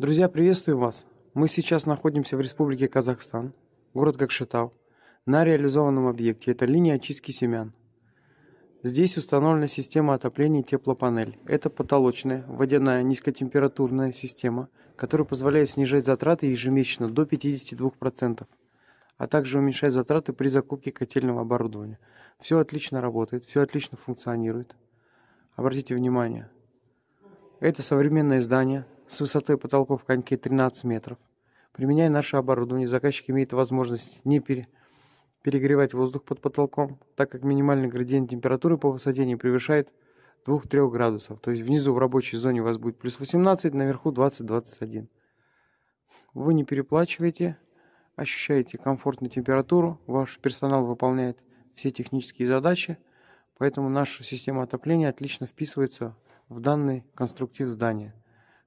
Друзья, приветствую вас! Мы сейчас находимся в Республике Казахстан, город Гакшетау, на реализованном объекте. Это линия очистки семян. Здесь установлена система отопления теплопанель. Это потолочная, водяная, низкотемпературная система, которая позволяет снижать затраты ежемесячно до 52%, а также уменьшать затраты при закупке котельного оборудования. Все отлично работает, все отлично функционирует. Обратите внимание, это современное здание – с высотой потолков в 13 метров. Применяя наше оборудование, заказчик имеет возможность не пере... перегревать воздух под потолком, так как минимальный градиент температуры по высоте не превышает 2-3 градусов. То есть внизу в рабочей зоне у вас будет плюс 18, наверху 20-21. Вы не переплачиваете, ощущаете комфортную температуру, ваш персонал выполняет все технические задачи, поэтому наша система отопления отлично вписывается в данный конструктив здания.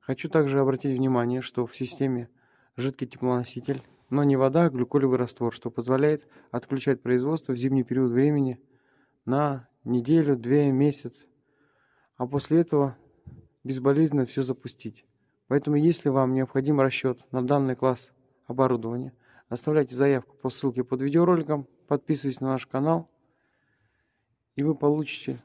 Хочу также обратить внимание, что в системе жидкий теплоноситель, но не вода, а глюколевый раствор, что позволяет отключать производство в зимний период времени на неделю, две, месяц, а после этого безболезненно все запустить. Поэтому, если вам необходим расчет на данный класс оборудования, оставляйте заявку по ссылке под видеороликом, подписывайтесь на наш канал, и вы получите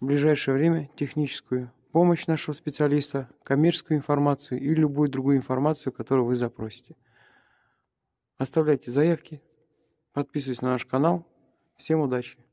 в ближайшее время техническую помощь нашего специалиста, коммерческую информацию и любую другую информацию, которую вы запросите. Оставляйте заявки, подписывайтесь на наш канал. Всем удачи!